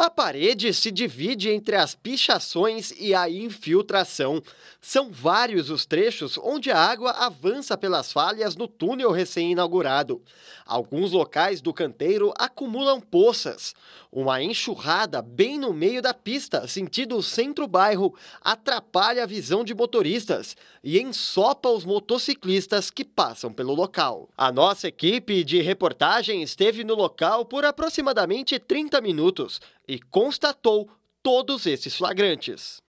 A parede se divide entre as pichações e a infiltração. São vários os trechos onde a água avança pelas falhas no túnel recém-inaugurado. Alguns locais do canteiro acumulam poças. Uma enxurrada bem no meio da pista, sentido centro-bairro, atrapalha a visão de motoristas e ensopa os motociclistas que passam pelo local. A nossa equipe de reportagem esteve no local por aproximadamente 30 minutos e constatou todos esses flagrantes.